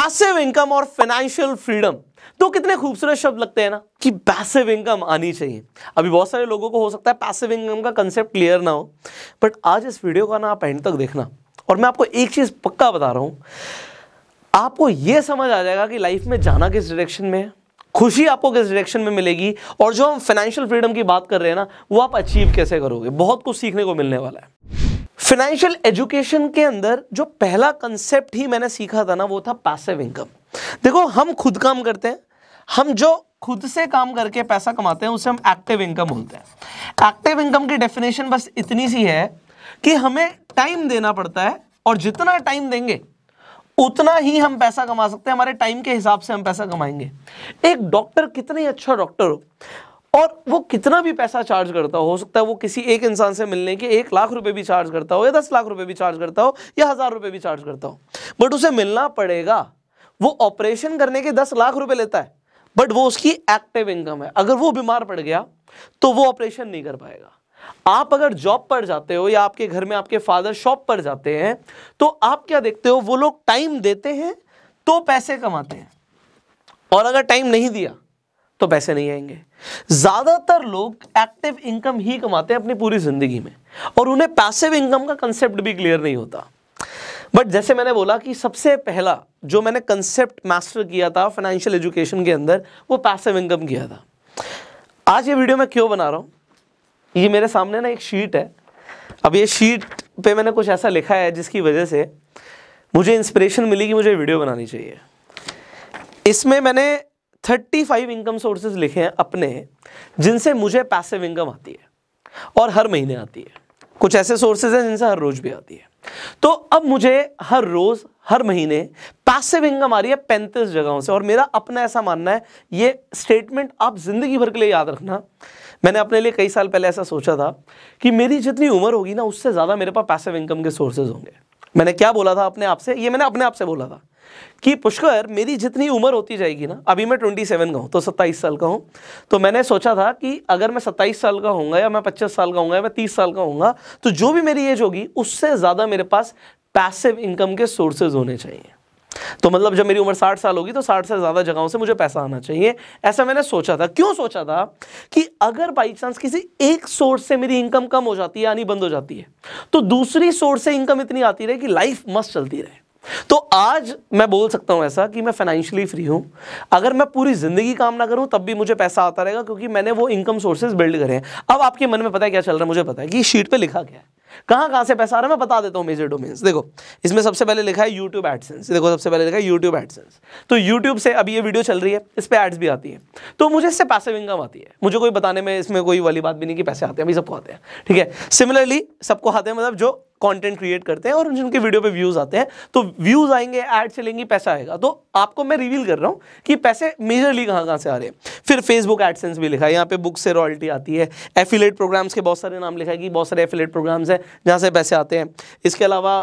Passive income और financial freedom तो कितने खूबसूरत शब्द लगते हैं ना कि पैसिव इनकम आनी चाहिए अभी बहुत सारे लोगों को हो सकता है पैसिव इनकम का कंसेप्ट क्लियर ना हो बट आज इस वीडियो का ना आप एंड तक देखना और मैं आपको एक चीज़ पक्का बता रहा हूं आपको ये समझ आ जाएगा कि लाइफ में जाना किस डायरेक्शन में है खुशी आपको किस डायरेक्शन में मिलेगी और जो हम फाइनेंशियल फ्रीडम की बात कर रहे हैं ना वो आप अचीव कैसे करोगे बहुत कुछ सीखने को मिलने वाला है फाइनेंशियल एजुकेशन के अंदर जो पहला कंसेप्ट ही मैंने सीखा था ना वो था पैसिव इनकम देखो हम खुद काम करते हैं हम जो खुद से काम करके पैसा कमाते हैं उसे हम एक्टिव इनकम बोलते हैं एक्टिव इनकम की डेफिनेशन बस इतनी सी है कि हमें टाइम देना पड़ता है और जितना टाइम देंगे उतना ही हम पैसा कमा सकते हैं हमारे टाइम के हिसाब से हम पैसा कमाएंगे एक डॉक्टर कितने अच्छा डॉक्टर हो और वो कितना भी पैसा चार्ज करता हो सकता है वो किसी एक इंसान से मिलने के एक लाख रुपए भी चार्ज करता हो या दस लाख रुपए भी चार्ज करता हो या हज़ार रुपए भी चार्ज करता हो बट उसे मिलना पड़ेगा वो ऑपरेशन करने के दस लाख रुपए लेता है बट वो उसकी एक्टिव इनकम है अगर वो बीमार पड़ गया तो वो ऑपरेशन नहीं कर पाएगा आप अगर जॉब पर जाते हो या आपके घर में आपके फादर शॉप पर जाते हैं तो आप क्या देखते हो वो लोग टाइम देते हैं तो पैसे कमाते हैं और अगर टाइम नहीं दिया तो पैसे नहीं आएंगे ज़्यादातर लोग एक्टिव इनकम ही कमाते हैं अपनी पूरी ज़िंदगी में और उन्हें पैसिव इनकम का कंसेप्ट भी क्लियर नहीं होता बट जैसे मैंने बोला कि सबसे पहला जो मैंने कंसेप्ट मास्टर किया था फाइनेंशियल एजुकेशन के अंदर वो पैसिव इनकम किया था आज ये वीडियो मैं क्यों बना रहा हूँ ये मेरे सामने ना एक शीट है अब ये शीट पे मैंने कुछ ऐसा लिखा है जिसकी वजह से मुझे इंस्पिरेशन मिली कि मुझे वीडियो बनानी चाहिए इसमें मैंने थर्टी फाइव इनकम सोर्सेज लिखे हैं अपने जिनसे मुझे पैसिव इनकम आती है और हर महीने आती है कुछ ऐसे सोर्सेज हैं जिनसे हर रोज भी आती है तो अब मुझे हर रोज हर महीने पैसिव इनकम आ रही है पैंतीस जगहों से और मेरा अपना ऐसा मानना है ये स्टेटमेंट आप जिंदगी भर के लिए याद रखना मैंने अपने लिए कई साल पहले ऐसा सोचा था कि मेरी जितनी उम्र होगी ना उससे ज़्यादा मेरे पास पैसिव इनकम के सोर्सेज होंगे मैंने क्या बोला था अपने आप से ये मैंने अपने आप से बोला था कि पुष्कर मेरी जितनी उम्र होती जाएगी ना अभी मैं ट्वेंटी सेवन का हूँ तो सत्ताईस साल का हूँ तो मैंने सोचा था कि अगर मैं सत्ताईस साल का हूँ या मैं पच्चीस साल का हूँ या मैं तीस साल का हूँ तो जो भी मेरी एज होगी उससे ज़्यादा मेरे पास पैसिव इनकम के सोर्सेज होने चाहिए तो मतलब जब मेरी उम्र साठ साल होगी तो साठ से ज़्यादा जगहों से मुझे पैसा आना चाहिए ऐसा मैंने सोचा था क्यों सोचा था कि अगर बाई चांस किसी एक सोर्स से मेरी इनकम कम हो जाती है यानी बंद हो जाती है तो दूसरी सोर्स से इनकम इतनी आती रहे कि लाइफ मस्त चलती रहे तो आज मैं बोल सकता हूं ऐसा कि मैं फाइनेंशियली फ्री हूं अगर मैं पूरी ज़िंदगी काम ना करूं तब भी मुझे पैसा आता रहेगा क्योंकि मैंने वो इनकम सोर्सेज बिल्ड करे हैं अब आपके मन में पता है क्या चल रहा है मुझे पता है कि शीट पे लिखा क्या है कहां कहां से पैसा आ रहा है मैं बता देता हूं मेजर डोमेन्स देखो इसमें सबसे पहले लिखा है यूट्यूब एडसेंस देखो सबसे पहले लिखा है यूट्यूब एडसेंस तो यूट्यूब से अभी ये वीडियो चल रही है इस पर एड्स भी आती है तो मुझे इससे पैसे इनकम आती है मुझे कोई बताने में इसमें कोई वाली बात भी नहीं कि पैसे आते हैं अभी सबको आते हैं ठीक है सिमिलरली सबको आते हैं मतलब जो कंटेंट क्रिएट करते हैं और जिनके वीडियो पे व्यूज आते हैं तो व्यूज आएंगे एड चलेंगी पैसा आएगा तो आपको मैं रिवील कर रहा हूँ कि पैसे मेजरली कहाँ कहाँ से आ रहे हैं फिर फेसबुक एडसेंस भी लिखा है यहाँ पे बुक से रॉयल्टी आती है एफिलेट प्रोग्राम्स के बहुत सारे नाम लिखा है कि बहुत सारे एफिलेट प्रोग्राम्स हैं जहाँ से पैसे आते हैं इसके अलावा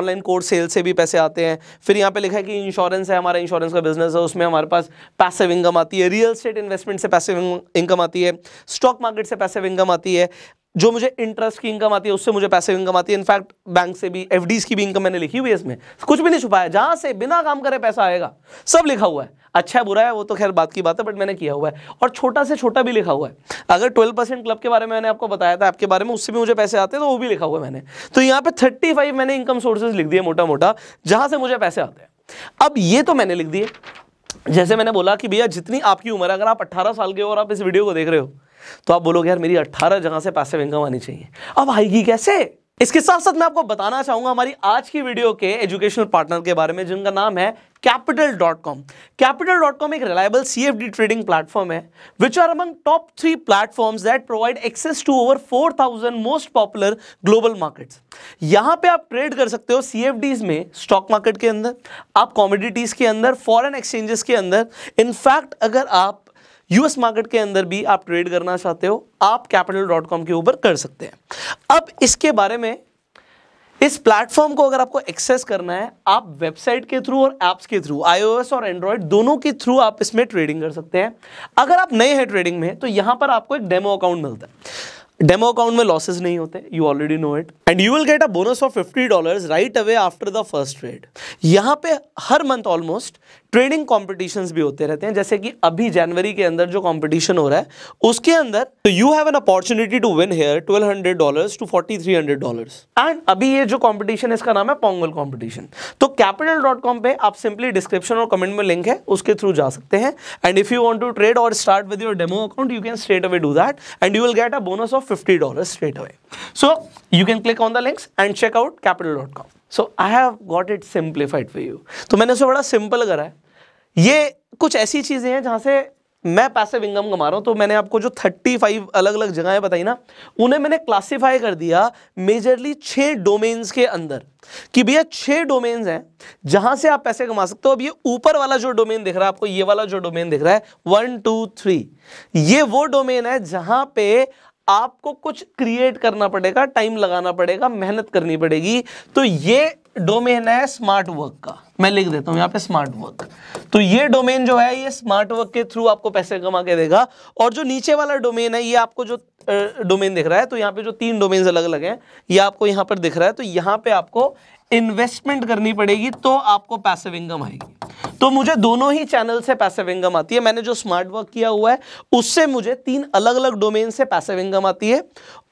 ऑनलाइन कोर्स सेल से भी पैसे आते हैं फिर यहाँ पे लिखा है कि इंश्योरेंस है हमारा इंश्योरेंस का बिजनेस है उसमें हमारे पास पैसिव इनकम आती है रियल स्टेट इन्वेस्टमेंट से पैसिव इनकम आती है स्टॉक मार्केट से पैसिव इनकम आती है जो मुझे इंटरेस्ट की इनकम आती है उससे मुझे पैसे की इनकम आती है इनफैक्ट बैंक से भी एफ की भी इनकम मैंने लिखी हुई है इसमें कुछ भी नहीं छुपाया जहां से बिना काम करे पैसा आएगा सब लिखा हुआ है अच्छा है बुरा है वो तो खैर बात की बात है बट मैंने किया हुआ है और छोटा से छोटा भी लिखा हुआ है अगर ट्वेल्व परसेंट क्लब के बारे में मैंने आपको बताया था आपके बारे में उससे भी मुझे पैसे आते हैं तो वो भी लिखा हुआ है मैंने तो यहाँ पे थर्टी फाइव मैंने इनकम सोर्सेज लिख दिए मोटा मोटा जहां से मुझे पैसे आते हैं अब ये तो मैंने लिख दिए जैसे मैंने बोला कि भैया जितनी आपकी उम्र है अगर आप 18 साल के हो और आप इस वीडियो को देख रहे हो तो आप बोलोगे यार मेरी 18 जगह से पैसे इनकम आनी चाहिए अब आएगी कैसे इसके साथ साथ मैं आपको बताना चाहूंगा हमारी आज की वीडियो के एजुकेशनल पार्टनर के बारे में जिनका नाम है capital dot com capital dot com एक reliable C F D trading platform है which are among top three platform that provide access to over four thousand most popular global market यहां पे आप ट्रेड कर सकते हो सी एफ डीज में stock market के अंदर आप कॉमोडिटीज के अंदर फॉरन एक्सचेंजेस के अंदर इनफैक्ट अगर आप यूएस मार्केट के अंदर भी आप ट्रेड करना चाहते हो आप कैपिटल डॉट कॉम के ऊपर कर सकते हैं अब इसके बारे में इस प्लेटफॉर्म को अगर आपको एक्सेस करना है आप वेबसाइट के थ्रू और एप्स के थ्रू आईओएस और एंड्रॉयड दोनों के थ्रू आप इसमें ट्रेडिंग कर सकते हैं अगर आप नए हैं ट्रेडिंग में तो यहां पर आपको एक डेमो अकाउंट मिलता है डेमो अकाउंट में लॉसेस नहीं होते you already know it and you will get a bonus of fifty dollar right away after the first trade यहाँ पे हर मंथ ऑलमोस्ट ट्रेडिंग कॉम्पिटिशन भी होते रहते हैं जैसे कि अभी जनवरी के अंदर जो कॉम्पिटिशन हो रहा है उसके अंदर तो you have an opportunity to win here twelve hundred dollar to forty three hundred dollar and अभी ये जो कॉम्पिटिशन है इसका नाम है पोंगल कॉम्पिटिशन तो कैपिटल डॉट कॉम पे आप सिंपली डिस्क्रिप्शन और कमेंट में लिंक है उसके थ्रू जा सकते हैं and if you want to trade और start with your demo account you can straight away do that and you will get a bonus of fifty dollar straight away so you can click on the links and check out capital dot com so I have got it simplified for you तो मैंने उसे बड़ा simple करा है ये कुछ ऐसी चीज़ें हैं जहाँ से मैं पैसे इनकम कमा रहा हूँ तो मैंने आपको जो थर्टी फाइव अलग अलग जगहें बताई ना उन्हें मैंने क्लासिफाई कर दिया मेजरली छः डोमेन्स के अंदर कि भैया छः डोमेन्स हैं जहाँ से आप पैसे कमा सकते हो अब ये ऊपर वाला जो डोमेन दिख रहा है आपको ये वाला जो डोमेन दिख रहा है वन टू थ्री ये वो डोमेन है जहाँ पे आपको कुछ क्रिएट करना पड़ेगा टाइम लगाना पड़ेगा मेहनत करनी पड़ेगी तो ये डोमेन है स्मार्ट वर्क का मैं लिख देता हूं यहाँ पे स्मार्ट वर्क तो ये डोमेन जो है ये स्मार्ट वर्क के थ्रू आपको पैसे कमा के देगा और जो नीचे वाला डोमेन है ये आपको जो डोमेन दिख रहा है तो यहाँ पे जो तीन डोमेन अलग अलग हैं ये आपको यहाँ पर दिख रहा है तो यहाँ पे आपको इन्वेस्टमेंट करनी पड़ेगी तो आपको पैसिव इनकम आएगी तो मुझे दोनों ही चैनल से पैसिव इनकम आती है मैंने जो स्मार्ट वर्क किया हुआ है उससे मुझे तीन अलग अलग डोमेन से पैसिव इनकम आती है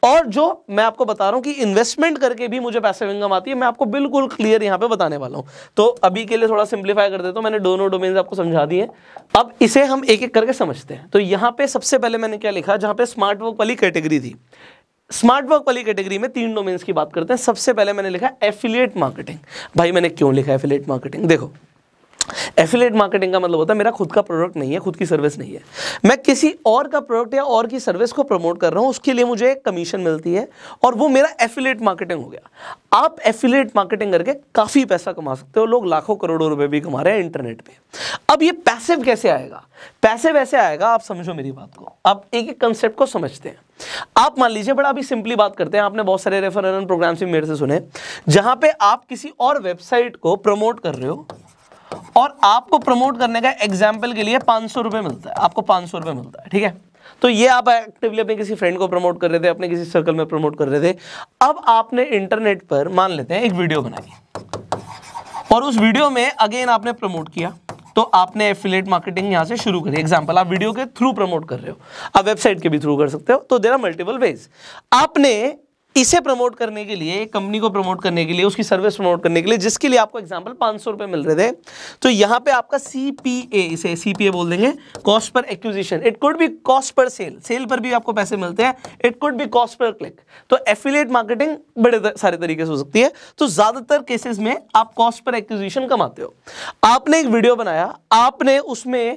और जो मैं आपको बता रहा हूं कि इन्वेस्टमेंट करके भी मुझे पैसिव इनकम आती है मैं आपको बिल्कुल क्लियर यहां पे बताने वाला हूं तो अभी के लिए थोड़ा सिंप्लीफाई कर देता हूं मैंने दोनों डोमेन आपको समझा दिए अब इसे हम एक एक करके समझते हैं तो यहां पे सबसे पहले मैंने क्या लिखा जहां पर स्मार्ट वर्क वाली कैटेगरी थी स्मार्ट वर्क वाली कैटेगरी में तीन डोमेन्स की बात करते हैं सबसे पहले मैंने लिखा एफिलिएट मार्केटिंग भाई मैंने क्यों लिखा एफिलिएट मार्केटिंग देखो एफिलेट मार्केटिंग का मतलब होता है मेरा खुद का प्रोडक्ट नहीं है खुद की सर्विस नहीं है मैं किसी और का प्रोडक्ट या और की सर्विस को प्रमोट कर रहा हूँ उसके लिए मुझे एक कमीशन मिलती है और वो मेरा एफिलेट मार्केटिंग हो गया आप एफिलेट मार्केटिंग करके काफ़ी पैसा कमा सकते हो लोग लाखों करोड़ों रुपए भी कमा रहे हैं इंटरनेट पर अब ये पैसिव कैसे आएगा पैसिव ऐसे आएगा आप समझो मेरी बात को आप एक एक कंसेप्ट को समझते हैं आप मान लीजिए बड़ा अभी सिंपली बात करते हैं आपने बहुत सारे रेफर प्रोग्राम्स भी मेरे से सुने जहाँ पे आप किसी और वेबसाइट को प्रमोट कर रहे हो और आपको प्रमोट करने का एग्जाम्पल के लिए पांच सौ रुपए मिलता है आपको पांच सौ रुपए मिलता है ठीक है तो ये आप एक्टिवली अपने किसी फ्रेंड को प्रमोट कर रहे थे अपने किसी सर्कल में प्रमोट कर रहे थे अब आपने इंटरनेट पर मान लेते हैं एक वीडियो बनाई और उस वीडियो में अगेन आपने प्रमोट किया तो आपने एफिलेट मार्केटिंग यहां से शुरू करी एग्जाम्पल आप वीडियो के थ्रू प्रमोट कर रहे हो आप वेबसाइट के भी थ्रू कर सकते हो तो देर आर मल्टीपल वेज आपने इसे प्रमोट करने के लिए कंपनी को प्रमोट करने के लिए उसकी सर्विस प्रमोट करने के लिए जिसके लिए आपको एग्जाम्पल पांच सौ रुपए मिल रहे थे तो यहाँ पे आपका सीपीए इसे सी पी ए बोल देंगे cost per acquisition it could be cost per sale sale पर भी आपको पैसे मिलते हैं it could be cost per click तो एफिलेट मार्केटिंग बड़े सारे तरीके से हो सकती है तो ज़्यादातर केसेस में आप कॉस्ट पर एक्विजिशन कमाते हो आपने एक वीडियो बनाया आपने उसमें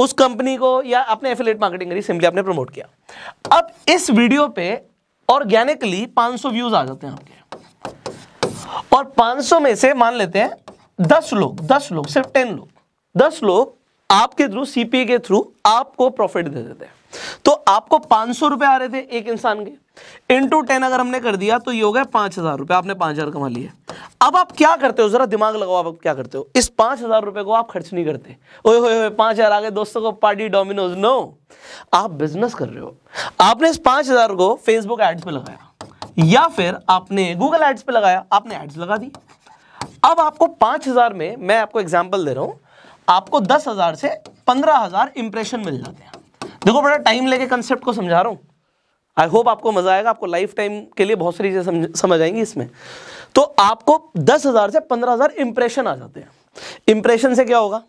उस कंपनी को या आपने एफिलेट मार्केटिंग करी सिंपली आपने प्रमोट किया अब इस वीडियो पे ऑर्गेनिकली 500 व्यूज आ जाते हैं आपके और 500 में से मान लेते हैं 10 लोग 10 लोग सिर्फ 10 लोग 10 लोग आपके थ्रू सीपीए के थ्रू आपको प्रॉफिट दे देते हैं तो आपको पांच सौ रुपए आ रहे थे एक इंसान के इंटू टेन अगर हमने कर दिया तो ये हो गया पांच हजार रुपए आपने पांच हजार कमा लिए अब आप क्या करते हो जरा दिमाग लगाओ आप क्या करते हो इस पांच हजार रुपए को आप खर्च नहीं करते ओए होए होए पांच हजार आगे दोस्तों को पार्टी डोमिनोज नो आप बिजनेस कर रहे हो आपने इस पांच हजार को फेसबुक एड्स पर लगाया या फिर आपने गूगल एड्स पर लगाया आपने एड्स लगा दी अब आपको पांच हजार में मैं आपको एग्जाम्पल दे रहा हूं आपको दस हज़ार से पंद्रह हज़ार इंप्रेशन मिल जाते हैं देखो बड़ा टाइम लेके कंसेप्ट को समझा रहा हूं आई होप आपको मजा आएगा आपको लाइफ टाइम के लिए बहुत सारी चीज़ें समझ, आएंगी इसमें तो आपको दस हज़ार से पंद्रह हज़ार इंप्रेशन आ जाते हैं इंप्रेशन से क्या होगा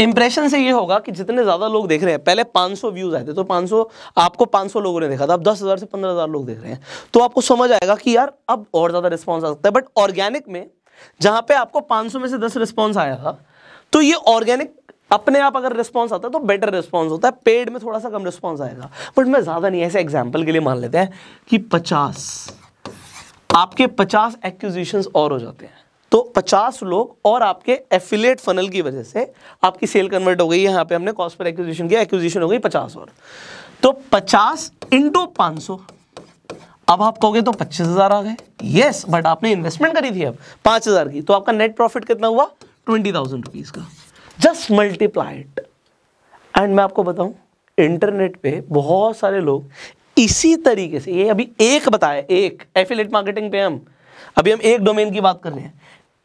इंप्रेशन से ये होगा कि जितने ज़्यादा लोग देख रहे हैं पहले 500 व्यूज़ आए थे तो 500 आपको 500 लोगों ने देखा था अब 10,000 से 15,000 लोग देख रहे हैं तो आपको समझ आएगा कि यार अब और ज़्यादा रिस्पॉन्स आ सकता है बट ऑर्गेनिक में जहां पे आपको 500 में से 10 रिस्पॉन्स आया था तो ये ऑर्गेनिक अपने आप अगर रिस्पॉन्स आता है तो बेटर रिस्पॉन्स होता है पेड में थोड़ा सा कम रिस्पॉन्स आएगा बट मैं ज़्यादा नहीं ऐसे एग्जाम्पल के लिए मान लेते हैं कि पचास आपके पचास एक्यूजिशन और हो जाते हैं तो 50 लोग और आपके एफिलेट फनल की वजह से आपकी सेल कन्वर्ट हो गई यहाँ पे हमने कॉस्ट पर एक्विजिशन किया एक्विजिशन हो गई 50 और तो 50 इंटू 500 अब आप कहोगे तो 25,000 आ गए यस बट आपने इन्वेस्टमेंट करी थी अब 5,000 की तो आपका नेट प्रॉफिट कितना हुआ ट्वेंटी थाउजेंड रुपीज़ का जस्ट मल्टीप्लाइड एंड मैं आपको बताऊं इंटरनेट पे बहुत सारे लोग इसी तरीके से ये अभी एक बताया एक एफिलेट मार्केटिंग पे हम अभी हम एक डोमेन की बात कर रहे हैं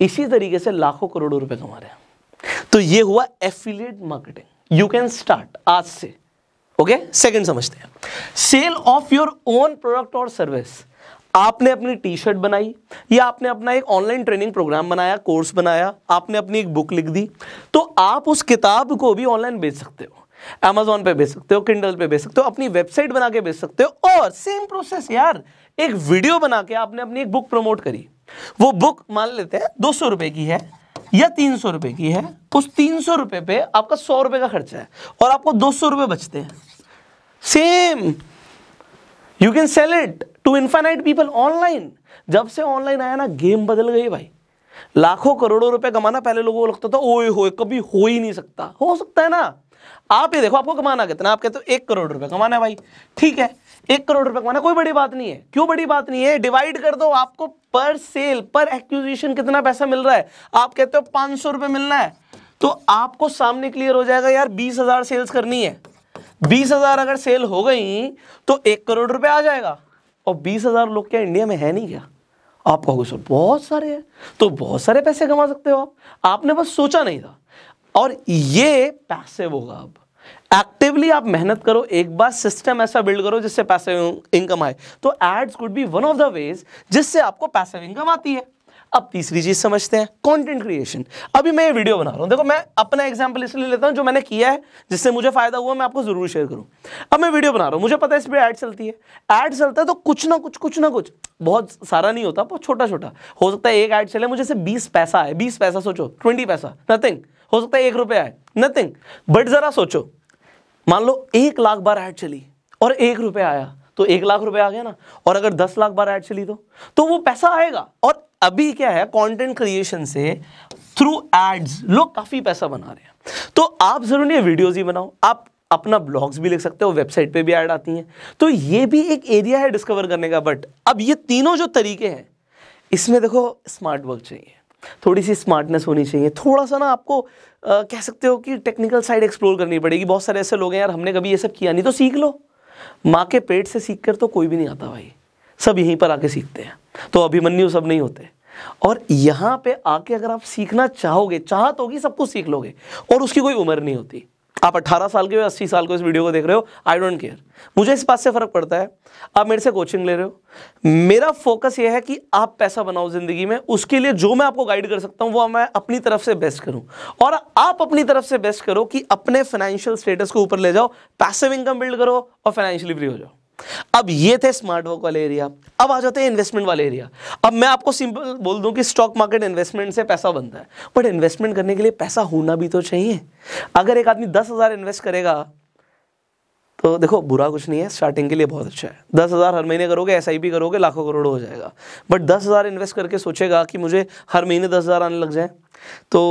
इसी तरीके से लाखों करोड़ों रुपए कमा रहे हैं तो ये हुआ affiliate marketing you can start आज से ओके okay? सेकंड समझते हैं sale of your own product और सर्विस आपने अपनी टी शर्ट बनाई या आपने अपना एक ऑनलाइन ट्रेनिंग प्रोग्राम बनाया कोर्स बनाया आपने अपनी एक बुक लिख दी तो आप उस किताब को भी ऑनलाइन बेच सकते हो अमेजोन पे बेच सकते हो किंडल पे बेच सकते हो अपनी वेबसाइट बना के बेच सकते हो और सेम प्रोसेस यार एक वीडियो बना के आपने अपनी एक बुक प्रमोट करी वो बुक मान लेते हैं दो सौ रुपए की है या तीन सौ रुपए की है उस तीन सौ रुपए पे आपका सौ रुपए का खर्चा है और आपको दो सौ रुपए बचते हैं same you can sell it to infinite people online जब से ऑनलाइन आया ना गेम बदल गई भाई लाखों करोड़ों रुपए कमाना पहले लोगों को लगता था ओए होए कभी हो ही नहीं सकता हो सकता है ना आप ये देखो आपको कमाना कितना आप कहते हो एक करोड़ रुपए कमाना है भाई ठीक है एक करोड़ रुपए कमाना कोई बड़ी बात नहीं है क्यों बड़ी बात नहीं है डिवाइड कर दो आपको पर सेल पर एक्विजिशन कितना पैसा मिल रहा है आप कहते हो पांच सौ रुपए मिलना है तो आपको सामने क्लियर हो जाएगा यार बीस हजार सेल्स करनी है बीस हजार अगर सेल हो गई तो एक करोड़ रुपए आ जाएगा और बीस हज़ार लोग क्या इंडिया में है नहीं क्या आप कहोगे सर बहुत सारे हैं तो बहुत सारे पैसे कमा सकते हो आप आपने बस सोचा नहीं था और ये पैसे होगा अब एक्टिवली आप मेहनत करो एक बार सिस्टम ऐसा बिल्ड करो जिससे पैसे इनकम आए तो ads could be one of the ways जिससे आपको पैसे इनकम आती है अब तीसरी चीज समझते हैं कंटेंट क्रिएशन अभी मैं ये वीडियो बना रहा हूं देखो मैं अपना एग्जांपल इसलिए लेता हूं जो मैंने किया है जिससे मुझे फायदा हुआ मैं आपको जरूर शेयर करूं अब मैं वीडियो बना रहा हूं मुझे पता है इस पर ऐड चलती है ऐड चलता है तो कुछ ना कुछ कुछ ना कुछ बहुत सारा नहीं होता बहुत छोटा छोटा हो सकता है एक ऐड चले मुझे से बीस पैसा आए बीस पैसा सोचो ट्वेंटी पैसा नथिंग हो सकता है एक रुपया आए नथिंग बट जरा सोचो मान लो एक लाख बार ऐड चली और एक रुपया आया तो एक लाख रुपए आ गया ना और अगर दस लाख बार ऐड चली तो तो वो पैसा आएगा और अभी क्या है कंटेंट क्रिएशन से थ्रू एड्स लोग काफ़ी पैसा बना रहे हैं तो आप ज़रूर ये वीडियोज़ ही बनाओ आप अपना ब्लॉग्स भी लिख सकते हो वेबसाइट पे भी ऐड आती हैं तो ये भी एक एरिया है डिस्कवर करने का बट अब ये तीनों जो तरीके हैं इसमें देखो स्मार्ट वर्क चाहिए थोड़ी सी स्मार्टनेस होनी चाहिए थोड़ा सा ना आपको आ, कह सकते हो कि टेक्निकल साइड एक्सप्लोर करनी पड़ेगी बहुत सारे ऐसे लोग हैं यार हमने कभी ये सब किया नहीं तो सीख लो माँ के पेट से सीख कर तो कोई भी नहीं आता भाई सब यहीं पर आके सीखते हैं तो अभिमन्यु सब नहीं होते और यहाँ पे आके अगर आप सीखना चाहोगे चाहत होगी सब कुछ सीख लोगे और उसकी कोई उम्र नहीं होती आप 18 साल के हो अस्सी साल को इस वीडियो को देख रहे हो आई डोंट केयर मुझे इस बात से फ़र्क पड़ता है आप मेरे से कोचिंग ले रहे हो मेरा फोकस यह है कि आप पैसा बनाओ ज़िंदगी में उसके लिए जो मैं आपको गाइड कर सकता हूँ वो मैं अपनी तरफ से बेस्ट करूँ और आप अपनी तरफ से बेस्ट करो कि अपने फाइनेंशियल स्टेटस को ऊपर ले जाओ पैसिव इनकम बिल्ड करो और फाइनेंशियली फ्री हो जाओ अब ये थे स्मार्ट वर्क वाले एरिया अब आ जाते हैं इन्वेस्टमेंट वाले एरिया अब मैं आपको सिंपल बोल दूं कि स्टॉक मार्केट इन्वेस्टमेंट से पैसा बनता है बट इन्वेस्टमेंट करने के लिए पैसा होना भी तो चाहिए अगर एक आदमी दस हज़ार इन्वेस्ट करेगा तो देखो बुरा कुछ नहीं है स्टार्टिंग के लिए बहुत अच्छा है दस हज़ार हर महीने करोगे एस करोगे लाखों करोड़ हो जाएगा बट दस हज़ार इन्वेस्ट करके सोचेगा कि मुझे हर महीने दस हज़ार आने लग जाए तो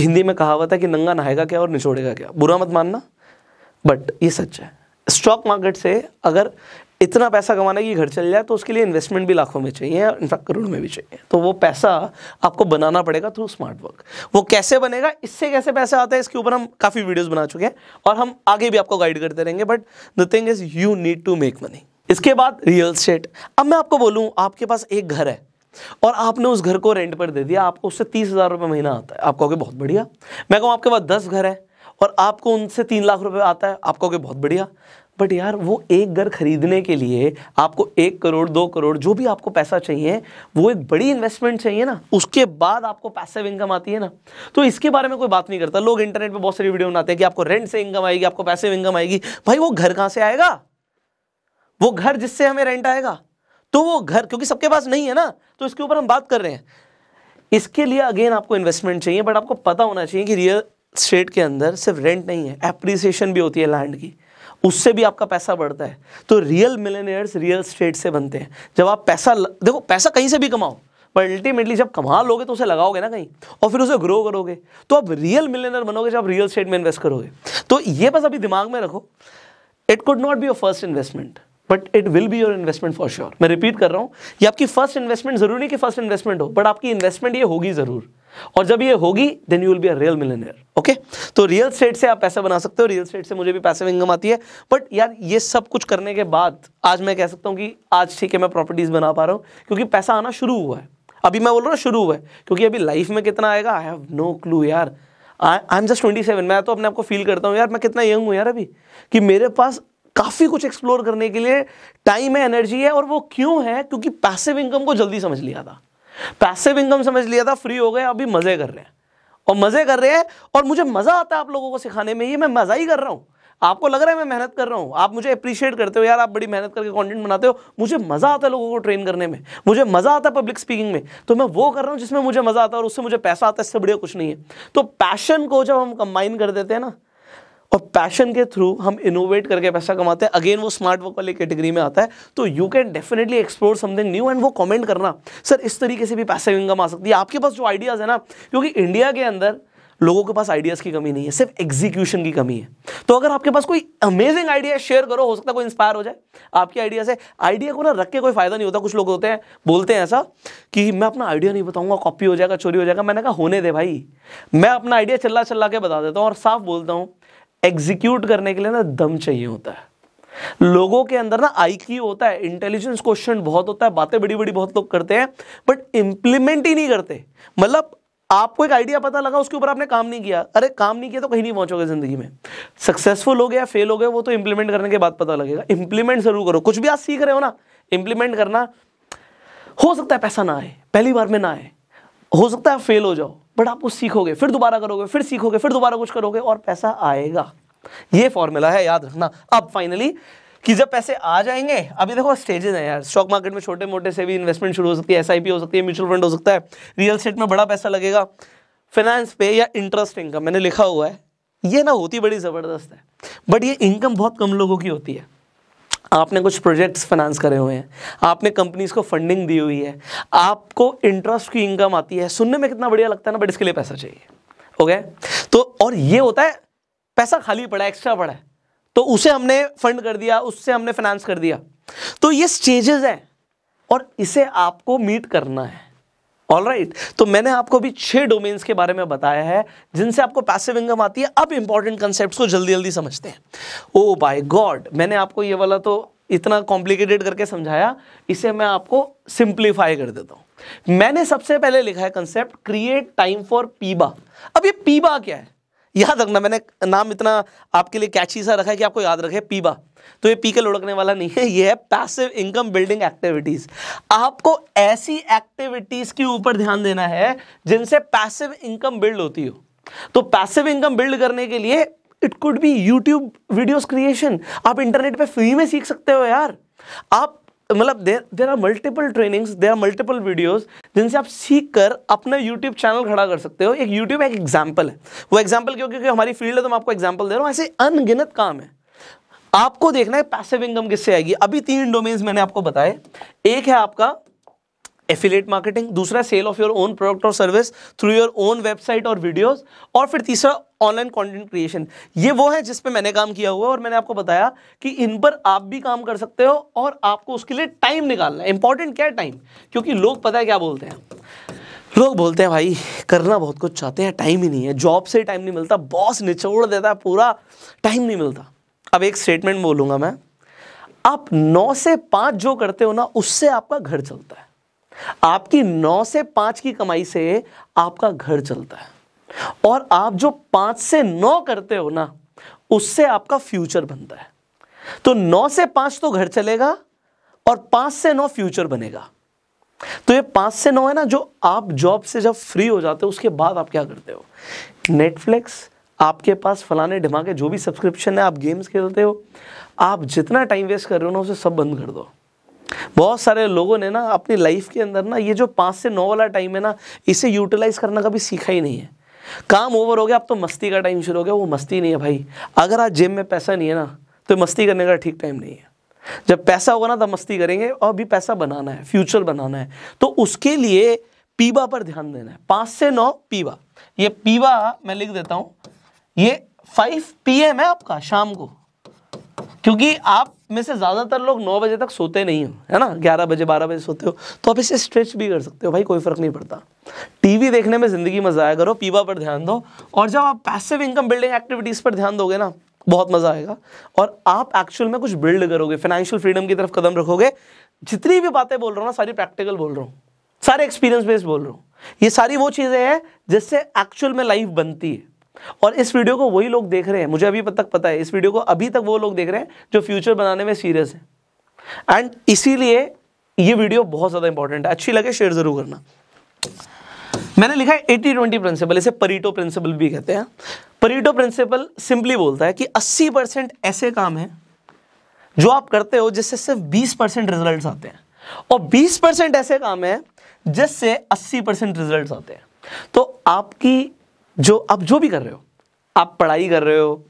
हिंदी में कहावत है कि नंगा नहाएगा क्या और निचोड़ेगा क्या बुरा मत मानना बट ये सच है स्टॉक मार्केट से अगर इतना पैसा कमाने की घर चल जाए तो उसके लिए इन्वेस्टमेंट भी लाखों में चाहिए इनफैक्ट करोड़ में भी चाहिए तो वो पैसा आपको बनाना पड़ेगा थ्रू स्मार्ट वर्क वो कैसे बनेगा इससे कैसे पैसा आता है इसके ऊपर हम काफ़ी वीडियोस बना चुके हैं और हम आगे भी आपको गाइड करते रहेंगे but the thing is you need to make money इसके बाद रियल स्टेट अब मैं आपको बोलूँ आपके पास एक घर है और आपने उस घर को रेंट पर दे दिया आपको उससे तीस हज़ार रुपये महीना आता है आप कहोगे बहुत बढ़िया मैं कहूँ आपके पास दस घर है और आपको उनसे तीन लाख रुपए आता है आपको कहोगे बहुत बढ़िया बट यार वो एक घर खरीदने के लिए आपको एक करोड़ दो करोड़ जो भी आपको पैसा चाहिए वो एक बड़ी इन्वेस्टमेंट चाहिए ना उसके बाद आपको पैसिव इनकम आती है ना तो इसके बारे में कोई बात नहीं करता लोग इंटरनेट पर बहुत सारी वीडियो बनाते हैं कि आपको रेंट से इनकम आएगी आपको पैसिव इनकम आएगी भाई वो घर कहाँ से आएगा वो घर जिससे हमें रेंट आएगा तो वो घर क्योंकि सबके पास नहीं है ना तो इसके ऊपर हम बात कर रहे हैं इसके लिए अगेन आपको इन्वेस्टमेंट चाहिए बट आपको पता होना चाहिए कि रियल स्टेट के अंदर सिर्फ रेंट नहीं है एप्रिसिएशन भी होती है लैंड की उससे भी आपका पैसा बढ़ता है तो रियल मिलेनियर्स रियल स्टेट से बनते हैं जब आप पैसा देखो पैसा कहीं से भी कमाओ पर अल्टीमेटली जब कमा लोगे तो उसे लगाओगे ना कहीं और फिर उसे ग्रो करोगे तो आप रियल मिलेनर बनोगे जब आप रियल स्टेट में इन्वेस्ट करोगे तो ये बस अभी दिमाग में रखो it could not be your first investment but it will be your investment for sure मैं रिपीट कर रहा हूँ ये आपकी फर्स्ट इन्वेस्टमेंट जरूरी नहीं कि फर्स्ट इन्वेस्टमेंट हो बट आपकी इन्वेस्टमेंट ये होगी जरूर और जब ये होगी then you will be a real millionaire okay तो रियल स्टेट से आप पैसा बना सकते हो रियल स्टेट से मुझे भी पैसे इनकम आती है बट यार ये सब कुछ करने के बाद आज मैं कह सकता हूँ कि आज ठीक है मैं प्रॉपर्टीज़ बना पा रहा हूँ क्योंकि पैसा आना शुरू हुआ है अभी मैं बोल रहा हूँ शुरू हुआ है क्योंकि अभी लाइफ में कितना आएगा आई हैव नो क्लू यार I am just twenty seven मैं तो अपने आप को फील करता हूँ यार मैं कितना यंग हूँ यार अभी कि मेरे पास काफ़ी कुछ एक्सप्लोर करने के लिए टाइम है एनर्जी है और वो क्यों है क्योंकि पैसिव इनकम को जल्दी समझ लिया था पैसिव इनकम समझ लिया था फ्री हो गए अभी मज़े कर रहे हैं और मज़े कर रहे हैं और मुझे मज़ा आता है आप लोगों को सिखाने में ये मैं मज़ा ही कर रहा हूं आपको लग रहा है मैं मेहनत कर रहा हूं आप मुझे अप्रिशिएट करते हो यार आप बड़ी मेहनत करके कंटेंट बनाते हो मुझे मज़ा आता है लोगों को ट्रेन करने में मुझे मज़ा आता है पब्लिक स्पीकिंग में तो मैं वो कर रहा हूं जिसमें मुझे मज़ा आता है और उससे मुझे पैसा आता है इससे बढ़िया कुछ नहीं है तो पैशन को जब हम कंबाइन कर देते हैं ना और पैशन के थ्रू हम इनोवेट करके पैसा कमाते हैं अगेन वो स्मार्ट वर्क वाली कैटेगरी में आता है तो you can definitely explore something new and वो कमेंट करना सर इस तरीके से भी पैसा इनकम आ सकती है आपके पास जो आइडियाज़ है ना क्योंकि इंडिया के अंदर लोगों के पास आइडियाज़ की कमी नहीं है सिर्फ एग्जीक्यूशन की कमी है तो अगर आपके पास कोई अमेजिंग आइडिया शेयर करो हो सकता है कोई इंस्पायर हो जाए आपके आइडिया से आइडिया को ना रख के कोई फायदा नहीं होता कुछ लोग होते हैं बोलते हैं ऐसा कि मैं अपना आइडिया नहीं बताऊंगा कॉपी हो जाएगा चोरी हो जाएगा मैंने कहा होने दे भाई मैं अपना आइडिया चल्ला चल्ला के बता देता हूँ और साफ बोलता हूँ एग्जीक्यूट करने के लिए ना दम चाहिए होता है लोगों के अंदर ना आई क्यू होता है इंटेलिजेंस क्वेश्चन बहुत होता है बातें बड़ी बड़ी बहुत लोग करते हैं बट इंप्लीमेंट ही नहीं करते मतलब आपको एक आइडिया पता लगा उसके ऊपर आपने काम नहीं किया अरे काम नहीं किया तो कहीं नहीं पहुंचोगे जिंदगी में सक्सेसफुल हो गया फेल हो गया वो तो इंप्लीमेंट करने के बाद पता लगेगा इंप्लीमेंट जरूर करो कुछ भी आप सीख रहे हो ना इंप्लीमेंट करना हो सकता है पैसा ना आए पहली बार में ना आए हो सकता है फेल हो जाओ बट आप कुछ सीखोगे फिर दोबारा करोगे फिर सीखोगे फिर दोबारा कुछ करोगे और पैसा आएगा ये फॉर्मूला है याद रखना अब फाइनली कि जब पैसे आ जाएंगे अभी देखो स्टेजेस हैं यार स्टॉक मार्केट में छोटे मोटे से भी इन्वेस्टमेंट शुरू हो सकती है एस हो सकती है म्यूचुअल फंड हो सकता है रियल स्टेट में बड़ा पैसा लगेगा फाइनेंस पे या इंटरेस्ट इनकम मैंने लिखा हुआ है ये ना होती बड़ी ज़बरदस्त है बट ये इनकम बहुत कम लोगों की होती है आपने कुछ प्रोजेक्ट्स फाइनेंस करे हुए हैं आपने कंपनीज को फंडिंग दी हुई है आपको इंटरेस्ट की इनकम आती है सुनने में कितना बढ़िया लगता है ना बट इसके लिए पैसा चाहिए ओके तो और ये होता है पैसा खाली पड़ा एक्स्ट्रा पड़ा तो उसे हमने फंड कर दिया उससे हमने फाइनेंस कर दिया तो ये स्टेजेस हैं और इसे आपको मीट करना है ऑल राइट right. तो मैंने आपको अभी छह डोमेन्स के बारे में बताया है जिनसे आपको पैसिव इनकम आती है अब इंपॉर्टेंट कंसेप्ट को जल्दी जल्दी समझते हैं ओ बाय गॉड मैंने आपको ये वाला तो इतना कॉम्प्लिकेटेड करके समझाया इसे मैं आपको सिंप्लीफाई कर देता हूं मैंने सबसे पहले लिखा है कंसेप्ट क्रिएट टाइम फॉर पीबा अब ये पीबा क्या है याद रखना मैंने नाम इतना आपके लिए कैची सा रखा है कि आपको याद रखे पीबा तो ये पी के लुढ़कने वाला नहीं है ये है पैसिव इनकम बिल्डिंग एक्टिविटीज आपको ऐसी एक्टिविटीज के ऊपर ध्यान देना है जिनसे पैसिव इनकम बिल्ड होती हो तो पैसिव इनकम बिल्ड करने के लिए it could be YouTube videos creation आप इंटरनेट पे फ्री में सीख सकते हो यार आप मतलब there there are multiple trainings there are multiple videos जिनसे आप सीख कर अपना यूट्यूब चैनल खड़ा कर सकते हो एक यूट्यूब एक एग्जाम्पल है वो एग्जाम्पल क्यों क्योंकि हमारी फील्ड है तो मैं आपको एग्जाम्पल दे रहा हूँ ऐसे अनगिनत काम है आपको देखना है पैसिव इनकम किससे आएगी अभी तीन डोमेन्स मैंने आपको बताए एक है आपका एफिलेट मार्केटिंग दूसरा sale of your own product और service through your own website और वीडियोस और फिर तीसरा ऑनलाइन कंटेंट क्रिएशन ये वो है जिस पे मैंने काम किया हुआ है और मैंने आपको बताया कि इन पर आप भी काम कर सकते हो और आपको उसके लिए टाइम निकालना है इंपॉर्टेंट क्या है टाइम क्योंकि लोग पता है क्या बोलते हैं लोग बोलते हैं भाई करना बहुत कुछ चाहते हैं टाइम ही नहीं है जॉब से टाइम नहीं मिलता बॉस निचोड़ देता है पूरा टाइम नहीं मिलता अब एक स्टेटमेंट बोलूँगा मैं आप नौ से पाँच जो करते हो ना उससे आपका घर चलता है आपकी नौ से पाँच की कमाई से आपका घर चलता है और आप जो पांच से नौ करते हो ना उससे आपका फ्यूचर बनता है तो नौ से पांच तो घर चलेगा और पांच से नौ फ्यूचर बनेगा तो ये पांच से नौ है ना जो आप जॉब से जब फ्री हो जाते हो उसके बाद आप क्या करते हो नेटफ्लिक्स आपके पास फलाने ढिमाके जो भी सब्सक्रिप्शन है आप गेम्स खेलते हो आप जितना टाइम वेस्ट कर रहे हो ना उसे सब बंद कर दो बहुत सारे लोगों ने ना अपनी लाइफ के अंदर ना ये जो पांच से नौ वाला टाइम है ना इसे यूटिलाइज करना कभी सीखा ही नहीं है काम ओवर हो गया अब तो मस्ती का टाइम शुरू हो गया वो मस्ती नहीं है भाई अगर आज जेब में पैसा नहीं है ना तो मस्ती करने का ठीक टाइम नहीं है जब पैसा होगा ना तब मस्ती करेंगे और अभी पैसा बनाना है फ्यूचर बनाना है तो उसके लिए पीवा पर ध्यान देना है पांच से नौ पीवा ये पीवा मैं लिख देता हूं ये फाइव पी एम है आपका शाम को क्योंकि आप में से ज़्यादातर लोग नौ बजे तक सोते नहीं हो है ना ग्यारह बजे बारह बजे सोते हो तो आप इसे स्ट्रेच भी कर सकते हो भाई कोई फ़र्क नहीं पड़ता टीवी देखने में ज़िंदगी मज़ा आया करो पीवा पर ध्यान दो और जब आप पैसिव इनकम बिल्डिंग एक्टिविटीज़ पर ध्यान दोगे ना बहुत मज़ा आएगा और आप एक्चुअल में कुछ बिल्ड करोगे फाइनेंशियल फ्रीडम की तरफ कदम रखोगे जितनी भी बातें बोल रहा हूँ ना सारी प्रैक्टिकल बोल रहा हूँ सारे एक्सपीरियंस बेस्ड बोल रहा हूँ ये सारी वो चीज़ें हैं जिससे एक्चुअल में लाइफ बनती है और इस वीडियो को वही लोग देख रहे हैं मुझे अभी तक पता है इस वीडियो को अभी तक वो लोग देख रहे हैं जो फ्यूचर बनाने में सीरियस है एंड इसीलिए ये वीडियो बहुत ज़्यादा इंपॉर्टेंट है अच्छी लगे शेयर ज़रूर करना मैंने लिखा है एटी ट्वेंटी प्रिंसिपल इसे परीटो प्रिंसिपल भी कहते हैं परीटो प्रिंसिपल सिंपली बोलता है कि 80 परसेंट ऐसे काम है जो आप करते हो जिससे सिर्फ 20 परसेंट रिजल्ट आते हैं और 20 परसेंट ऐसे काम है जिससे 80 परसेंट रिजल्ट आते हैं तो आपकी जो आप जो भी कर रहे हो आप पढ़ाई कर रहे हो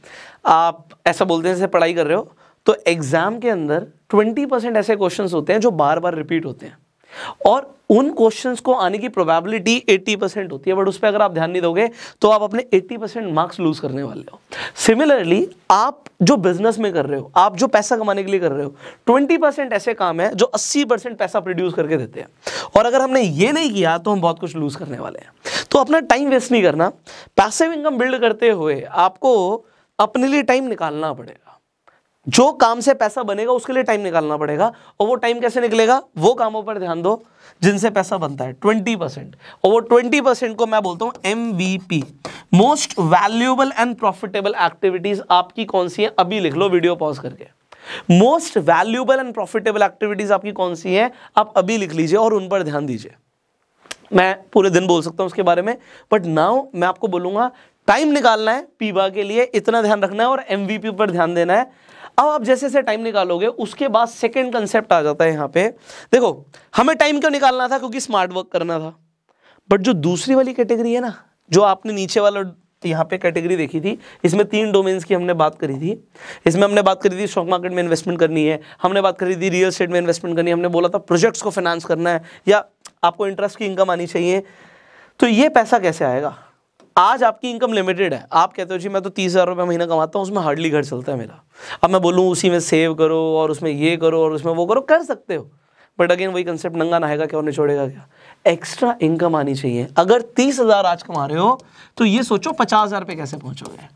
आप ऐसा बोलते हैं जैसे पढ़ाई कर रहे हो तो एग्ज़ाम के अंदर ट्वेंटी परसेंट ऐसे क्वेश्चन होते हैं जो बार बार रिपीट होते हैं और उन क्वेश्चंस को आने की प्रोबेबिलिटी 80 परसेंट होती है बट उस पर अगर आप ध्यान नहीं दोगे तो आप अपने 80 परसेंट मार्क्स लूज करने वाले हो सिमिलरली आप जो बिजनेस में कर रहे हो आप जो पैसा कमाने के लिए कर रहे हो 20 परसेंट ऐसे काम है जो 80 परसेंट पैसा प्रोड्यूस करके देते हैं और अगर हमने ये नहीं किया तो हम बहुत कुछ लूज करने वाले हैं तो अपना टाइम वेस्ट नहीं करना पैसिव इनकम बिल्ड करते हुए आपको अपने लिए टाइम निकालना पड़ेगा जो काम से पैसा बनेगा उसके लिए टाइम निकालना पड़ेगा और वो टाइम कैसे निकलेगा वो कामों पर ध्यान दो जिनसे पैसा बनता है ट्वेंटी परसेंट और वो ट्वेंटी परसेंट को मैं बोलता हूं M V P most valuable and profitable activities आपकी कौन सी है अभी लिख लो वीडियो पॉज करके most valuable and profitable activities आपकी कौन सी है आप अभी लिख लीजिए और उन पर ध्यान दीजिए मैं पूरे दिन बोल सकता हूं उसके बारे में बट नाउ मैं आपको बोलूंगा टाइम निकालना है पीबा के लिए इतना ध्यान रखना है और एमवीपी पर ध्यान देना है अब आप जैसे जैसे टाइम निकालोगे उसके बाद सेकेंड कंसेप्ट आ जाता है यहाँ पे देखो हमें टाइम क्यों निकालना था क्योंकि स्मार्ट वर्क करना था बट जो दूसरी वाली कैटेगरी है ना जो आपने नीचे वाला यहाँ पे कैटेगरी देखी थी इसमें तीन डोमेन्स की हमने बात करी थी इसमें हमने बात करी थी स्टॉक मार्केट में इन्वेस्टमेंट करनी है हमने बात करी थी रियल स्टेट में इन्वेस्टमेंट करनी है हमने बोला था प्रोजेक्ट्स को फाइनेंस करना है या आपको इंटरेस्ट की इनकम आनी चाहिए तो ये पैसा कैसे आएगा आज आपकी इनकम लिमिटेड है आप कहते हो जी मैं तो तीस हज़ार रुपये महीना कमाता हूँ उसमें हार्डली घर चलता है मेरा अब मैं बोलूँ उसी में सेव करो और उसमें ये करो और उसमें वो करो कर सकते हो बट अगेन वही कंसेप्ट नंगा नहाएगा क्या और निचोड़ेगा क्या एक्स्ट्रा इनकम आनी चाहिए अगर तीस हज़ार आज कमा रहे हो तो ये सोचो पचास हज़ार पे कैसे पहुंचोगे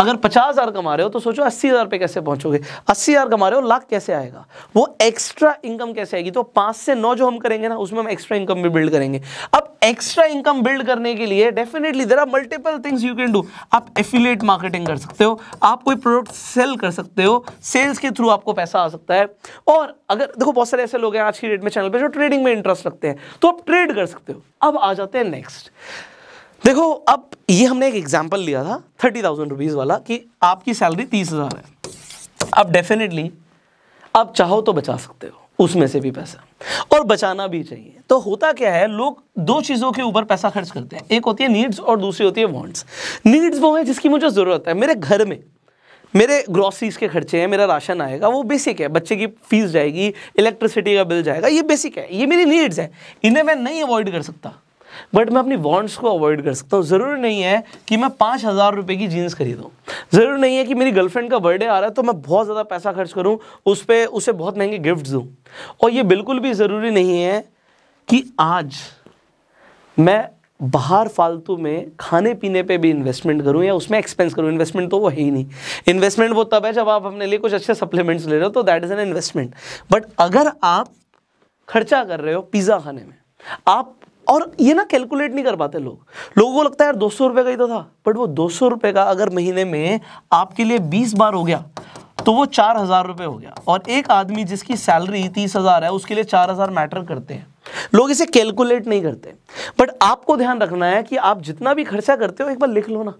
अगर पचास हज़ार कमा रहे हो तो सोचो अस्सी हज़ार पे कैसे पहुंचोगे अस्सी हज़ार कमा रहे हो लाख कैसे आएगा वो एक्स्ट्रा इनकम कैसे आएगी तो पांच से नौ जो हम करेंगे ना उसमें हम एक्स्ट्रा इनकम भी बिल्ड करेंगे अब एक्स्ट्रा इनकम बिल्ड करने के लिए definitely there are multiple things you can do आप एफिलेट मार्केटिंग कर सकते हो आप कोई प्रोडक्ट सेल कर सकते हो सेल्स के थ्रू आपको पैसा आ सकता है और अगर देखो बहुत सारे ऐसे लोग हैं आज की डेट में चैनल पर जो ट्रेडिंग में इंटरेस्ट रखते हैं तो आप ट्रेड कर सकते हो अब आ जाते हैं नेक्स्ट देखो अब ये हमने एक एग्जाम्पल लिया था थर्टी थाउजेंड रुपीज़ वाला कि आपकी सैलरी तीस हज़ार है अब डेफिनेटली आप चाहो तो बचा सकते हो उसमें से भी पैसा और बचाना भी चाहिए तो होता क्या है लोग दो चीज़ों के ऊपर पैसा खर्च करते हैं एक होती है नीड्स और दूसरी होती है वांट्स नीड्स वो है जिसकी मुझे ज़रूरत है मेरे घर में मेरे ग्रॉसरीज के खर्चे हैं मेरा राशन आएगा वो बेसिक है बच्चे की फीस जाएगी इलेक्ट्रिसिटी का बिल जाएगा ये बेसिक है ये मेरी नीड्स हैं इन्हें मैं नहीं अवॉइड कर सकता बट मैं अपनी वॉन्ट्स को अवॉइड कर सकता हूँ ज़रूरी नहीं है कि मैं पाँच हज़ार रुपये की जीन्स खरीदूँ ज़रूरी नहीं है कि मेरी गर्लफ्रेंड का बर्थडे आ रहा है तो मैं बहुत ज़्यादा पैसा खर्च करूँ उस पर उसे बहुत महंगे गिफ्ट दूँ और ये बिल्कुल भी ज़रूरी नहीं है कि आज मैं बाहर फालतू में खाने पीने पे भी इन्वेस्टमेंट करूं या उसमें एक्सपेंस करूं इन्वेस्टमेंट तो वो है ही नहीं इन्वेस्टमेंट वो तब है जब आप अपने लिए कुछ अच्छे सप्लीमेंट्स ले रहे हो तो that is an investment but अगर आप खर्चा कर रहे हो पिज़्ज़ा खाने में आप और ये ना कैलकुलेट नहीं कर पाते लोग लोगों को लगता है यार दो सौ रुपये का ही तो था बट वो दो सौ रुपये का अगर महीने में आपके लिए बीस बार हो गया तो वो चार हज़ार रुपए हो गया और एक आदमी जिसकी सैलरी तीस हज़ार है उसके लिए चार हज़ार मैटर करते हैं लोग इसे कैलकुलेट नहीं करते बट आपको ध्यान रखना है कि आप जितना भी खर्चा करते हो एक बार लिख लो ना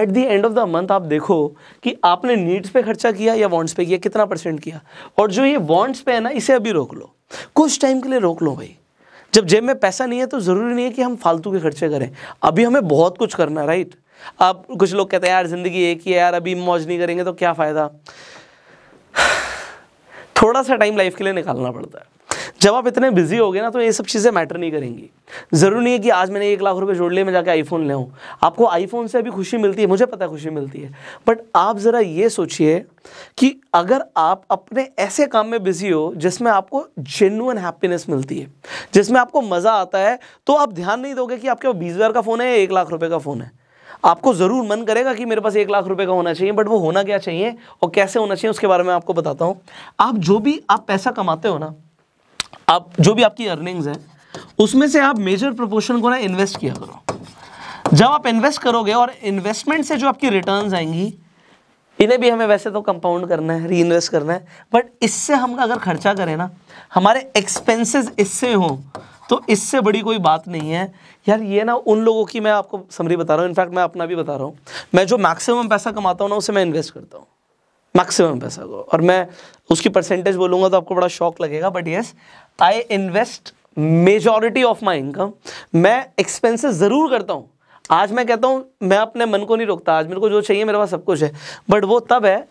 at the end of the month आप देखो कि आपने नीड्स पे खर्चा किया या वॉन्ट्स पे किया कितना परसेंट किया और जो ये वॉन्ट्स पे है ना इसे अभी रोक लो कुछ टाइम के लिए रोक लो भाई जब जेब में पैसा नहीं है तो ज़रूरी नहीं है कि हम फालतू के खर्चे करें अभी हमें बहुत कुछ करना है राइट आप कुछ लोग कहते हैं यार ज़िंदगी एक ही है यार अभी मौज नहीं करेंगे तो क्या फ़ायदा थोड़ा सा टाइम लाइफ के लिए निकालना पड़ता है जब आप इतने बिजी हो गए ना तो ये सब चीज़ें मैटर नहीं करेंगी ज़रूरी नहीं है कि आज मैंने एक लाख रुपए जोड़ लिए मैं जाके आईफोन ले आपको आईफोन से अभी खुशी मिलती है मुझे पता है खुशी मिलती है बट आप ज़रा ये सोचिए कि अगर आप अपने ऐसे काम में बिज़ी हो जिसमें आपको जेन्यून हैप्पीनेस मिलती है जिसमें आपको मज़ा आता है तो आप ध्यान नहीं दोगे कि आपके बीस का फ़ोन है या एक लाख रुपये का फ़ोन है आपको ज़रूर मन करेगा कि मेरे पास एक लाख रुपए का होना चाहिए बट वो होना क्या चाहिए और कैसे होना चाहिए उसके बारे में आपको बताता हूँ आप जो भी आप पैसा कमाते हो ना आप जो भी आपकी अर्निंग्स है उसमें से आप मेजर प्रपोर्शन को ना इन्वेस्ट किया करो जब आप इन्वेस्ट करोगे और इन्वेस्टमेंट से जो आपकी रिटर्न आएंगी इन्हें भी हमें वैसे तो कंपाउंड करना है री इन्वेस्ट करना है बट इससे हम अगर खर्चा करें ना हमारे एक्सपेंसेस इससे हों तो इससे बड़ी कोई बात नहीं है यार ये ना उन लोगों की मैं आपको समरी बता रहा हूँ इनफैक्ट मैं अपना भी बता रहा हूँ मैं जो मैक्सिमम पैसा कमाता हूँ ना उसे मैं इन्वेस्ट करता हूँ मैक्सिमम पैसा को और मैं उसकी परसेंटेज बोलूँगा तो आपको बड़ा शौक लगेगा but yes I invest majority of my income मैं एक्सपेंसिस ज़रूर करता हूँ आज मैं कहता हूँ मैं अपने मन को नहीं रोकता आज मेरे को जो चाहिए मेरे पास सब कुछ है बट वो तब है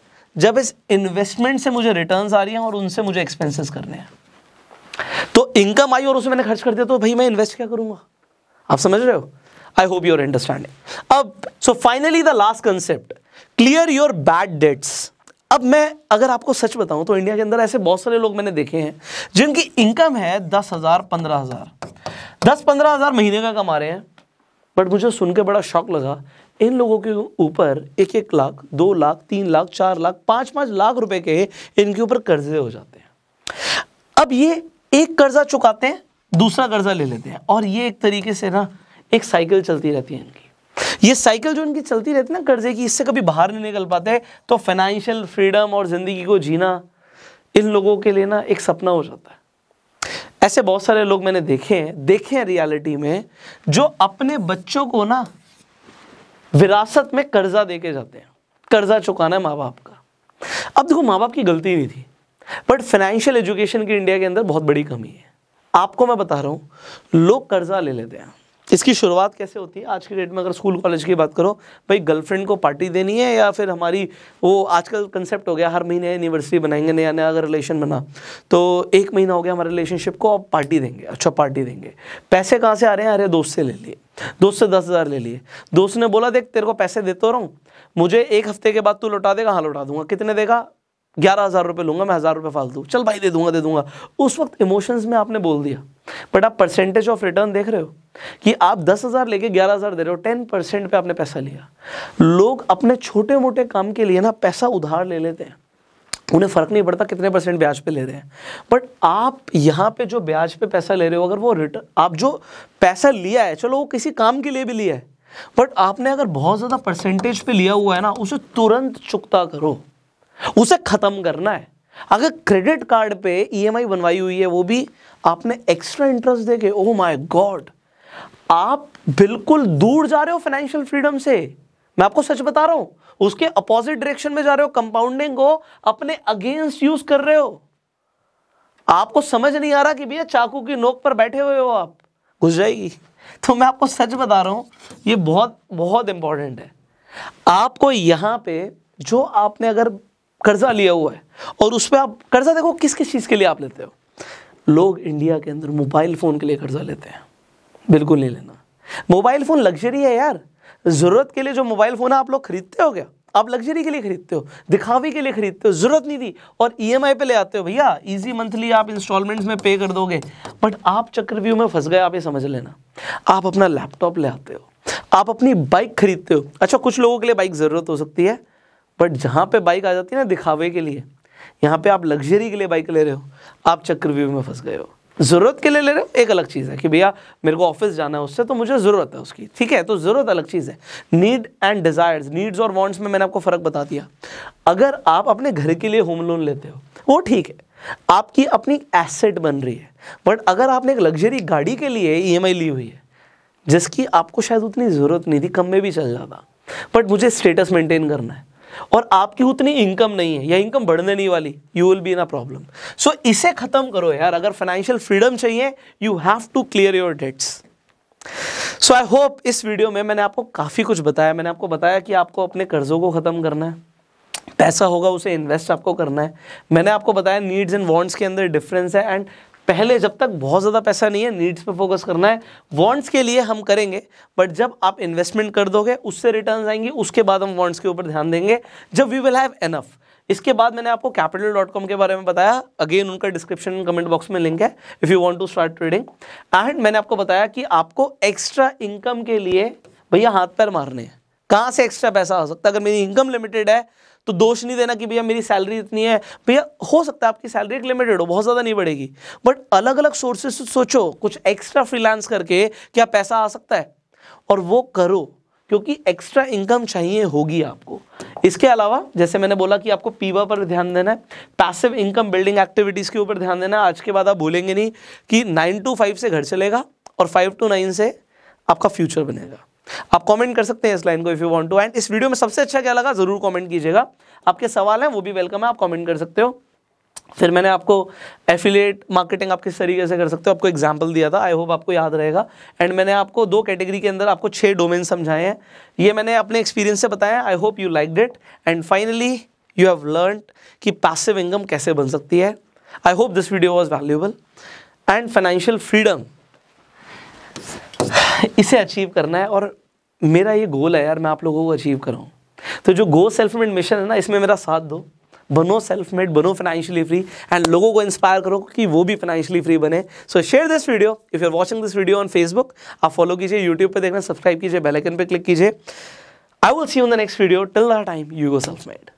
जब इस इन्वेस्टमेंट से मुझे रिटर्न्स आ रही हैं और उनसे मुझे एक्सपेंसेस करने हैं तो इनकम आई और उसमें मैंने खर्च कर दिया तो भाई मैं इन्वेस्ट क्या करूंगा आप समझ रहे हो आई होप यूर अंडरस्टैंडिंग अब so finally the last concept clear your bad debts अब मैं अगर आपको सच बताऊं तो इंडिया के अंदर ऐसे बहुत सारे लोग मैंने देखे हैं जिनकी इनकम है दस हज़ार पंद्रह हज़ार दस पंद्रह हज़ार महीने का कमा रहे हैं बट मुझे सुन के बड़ा शौक लगा इन लोगों के ऊपर एक एक लाख दो लाख तीन लाख चार लाख पांच पांच लाख रुपए के इनके ऊपर कर्जे हो जाते हैं अब ये एक कर्जा चुकाते हैं दूसरा कर्जा ले लेते हैं और ये एक तरीके से ना एक साइकिल चलती रहती है इनकी ये साइकिल जो इनकी चलती रहती है ना कर्जे की इससे कभी बाहर नहीं निकल पाते तो फाइनेंशियल फ्रीडम और ज़िंदगी को जीना इन लोगों के लिए ना एक सपना हो जाता है ऐसे बहुत सारे लोग मैंने देखे हैं देखे हैं रियलिटी में जो अपने बच्चों को ना विरासत में कर्जा दे के जाते हैं कर्जा चुकाना है माँ बाप का अब देखो माँ बाप की गलती नहीं थी बट फाइनेंशियल एजुकेशन की इंडिया के अंदर बहुत बड़ी कमी है आपको मैं बता रहा हूँ लोग कर्जा ले लेते हैं इसकी शुरुआत कैसे होती है आज के डेट में अगर स्कूल कॉलेज की बात करो भाई गर्लफ्रेंड को पार्टी देनी है या फिर हमारी वो आजकल कंसेप्ट हो गया हर महीने यूनिवर्सिटी बनाएंगे नया नया अगर रिलेशन बना तो एक महीना हो गया हमारे रिलेशनशिप को आप पार्टी देंगे अच्छा पार्टी देंगे पैसे कहाँ से आ रहे हैं अरे दोस्त से ले लिए दोस्त से दस हज़ार ले लिए दोस्त ने बोला देख तेरे को पैसे देते रहो मुझे एक हफ्ते के बाद तू लौटा देगा हाँ लौटा दूंगा कितने देगा ग्यारह हज़ार रुपये लूँगा मैं हज़ार रुपये फालतू चल भाई दे दूंगा दे दूंगा उस वक्त इमोशंस में आपने बोल दिया बट आप परसेंटेज ऑफ रिटर्न देख रहे हो कि आप दस हज़ार लेके ग्यारह हज़ार दे रहे हो टेन परसेंट पर आपने पैसा लिया लोग अपने छोटे मोटे काम के लिए ना पैसा उधार ले लेते हैं उन्हें फ़र्क नहीं पड़ता कितने परसेंट ब्याज पे ले रहे हैं बट आप यहाँ पे जो ब्याज पे पैसा ले रहे हो अगर वो रिटर्न आप जो पैसा लिया है चलो वो किसी काम के लिए भी लिया है बट आपने अगर बहुत ज़्यादा परसेंटेज पे लिया हुआ है ना उसे तुरंत चुकता करो उसे ख़त्म करना है अगर क्रेडिट कार्ड पे ईएमआई e बनवाई हुई है वो भी आपने एक्स्ट्रा इंटरेस्ट देके ओ माय गॉड आप बिल्कुल दूर जा रहे हो फाइनेंशियल फ्रीडम से मैं आपको सच बता रहा हूं उसके अपोजिट डायरेक्शन में जा रहे हो कंपाउंडिंग को अपने अगेंस्ट यूज कर रहे हो आपको समझ नहीं आ रहा कि भैया चाकू की नोक पर बैठे हुए हो आप घुस जाएगी तो मैं आपको सच बता रहा हूं ये बहुत बहुत इंपॉर्टेंट है आपको यहां पे जो आपने अगर कर्जा लिया हुआ है और उस पर आप कर्जा देखो किस किस चीज़ के लिए आप लेते हो लोग इंडिया के अंदर मोबाइल फ़ोन के लिए कर्जा लेते हैं बिल्कुल नहीं लेना मोबाइल फ़ोन लग्जरी है यार ज़रूरत के लिए जो मोबाइल फ़ोन है आप लोग खरीदते हो क्या आप लग्जरी के लिए खरीदते हो दिखावे के लिए खरीदते हो ज़रूरत नहीं थी और ईएमआई e पे ले आते हो भैया इजी मंथली आप इंस्टॉलमेंट्स में पे कर दोगे बट आप चक्रव्यूह में फंस गए आप ये समझ लेना आप अपना लैपटॉप ले आते हो आप अपनी बाइक खरीदते हो अच्छा कुछ लोगों के लिए बाइक ज़रूरत हो सकती है बट जहाँ पे बाइक आ जाती है ना दिखावे के लिए यहाँ पे आप लग्जरी के लिए बाइक ले रहे हो आप चक्रव्यूह में फंस गए हो ज़रूरत के लिए ले रहे हो एक अलग चीज़ है कि भैया मेरे को ऑफिस जाना है उससे तो मुझे ज़रूरत है उसकी ठीक है तो ज़रूरत अलग चीज़ है नीड एंड डिज़ायर्स नीड्स और वांट्स में मैंने आपको फ़र्क बता दिया अगर आप अपने घर के लिए होम लोन लेते हो वो ठीक है आपकी अपनी एसेट बन रही है बट अगर आपने एक लग्जरी गाड़ी के लिए ई e ली हुई है जिसकी आपको शायद उतनी ज़रूरत नहीं थी कम में भी चल जाता बट मुझे स्टेटस मेंटेन करना है और आपकी उतनी इनकम नहीं है या इनकम बढ़ने नहीं वाली you will be in a problem so इसे खत्म करो यार अगर फाइनेंशियल फ्रीडम चाहिए you have to clear your debts so I hope इस वीडियो में मैंने आपको काफ़ी कुछ बताया मैंने आपको बताया कि आपको अपने कर्ज़ों को ख़त्म करना है पैसा होगा उसे इन्वेस्ट आपको करना है मैंने आपको बताया नीड्स एंड वांट्स के अंदर डिफरेंस है एंड पहले जब तक बहुत ज़्यादा पैसा नहीं है नीड्स पे फोकस करना है वॉन्ट्स के लिए हम करेंगे बट जब आप इन्वेस्टमेंट कर दोगे उससे रिटर्न आएंगे उसके बाद हम वॉन्ट्स के ऊपर ध्यान देंगे जब वी विल हैव एनफ इसके बाद मैंने आपको कैपिटल डॉट कॉम के बारे में बताया अगेन उनका डिस्क्रिप्शन कमेंट बॉक्स में लिंक है if you want to start trading and मैंने आपको बताया कि आपको एक्स्ट्रा इनकम के लिए भैया हाथ पैर मारने हैं कहाँ से एक्स्ट्रा पैसा हो सकता है अगर मेरी इनकम लिमिटेड है तो दोष नहीं देना कि भैया मेरी सैलरी इतनी है भैया हो सकता है आपकी सैलरी एक लिमिटेड हो बहुत ज़्यादा नहीं बढ़ेगी बट अलग अलग सोर्सेज से सोचो कुछ एक्स्ट्रा फ्रीलांस करके क्या पैसा आ सकता है और वो करो क्योंकि एक्स्ट्रा इनकम चाहिए होगी आपको इसके अलावा जैसे मैंने बोला कि आपको पीवा पर ध्यान देना है पैसिव इनकम बिल्डिंग एक्टिविटीज़ के ऊपर ध्यान देना है आज के बाद आप बोलेंगे नहीं कि नाइन टू फाइव से घर चलेगा और फाइव टू नाइन से आपका फ्यूचर बनेगा आप कमेंट कर सकते हैं इस लाइन को if you want to and इस वीडियो में सबसे अच्छा क्या लगा ज़रूर कमेंट कीजिएगा आपके सवाल हैं वो भी वेलकम है आप कमेंट कर सकते हो फिर मैंने आपको एफिलेट मार्केटिंग आप किस तरीके से कर सकते हो आपको एग्जाम्पल दिया था आई होप आपको याद रहेगा एंड मैंने आपको दो कैटेगरी के अंदर आपको छः डोमेन समझाए हैं ये मैंने अपने एक्सपीरियंस से बताया I hope you liked it and finally you have learn कि पैसिव इनकम कैसे बन सकती है I hope this video was valuable and financial freedom इसे अचीव करना है और मेरा ये गोल है यार मैं आप लोगों को अचीव कराऊँ तो जो गो सेल्फ मेड मिशन है ना इसमें मेरा साथ दो बनो सेल्फ मेड बनो फाइनेंशियली फ्री एंड लोगों को इंस्पायर करो कि वो भी फाइनेंशियली फ्री बने so share this video if you are watching this video on Facebook आप फॉलो कीजिए यूट्यूब पे देखना सब्सक्राइब कीजिए बेल आइकन पे क्लिक कीजिए I will see on the next video till that time you go self made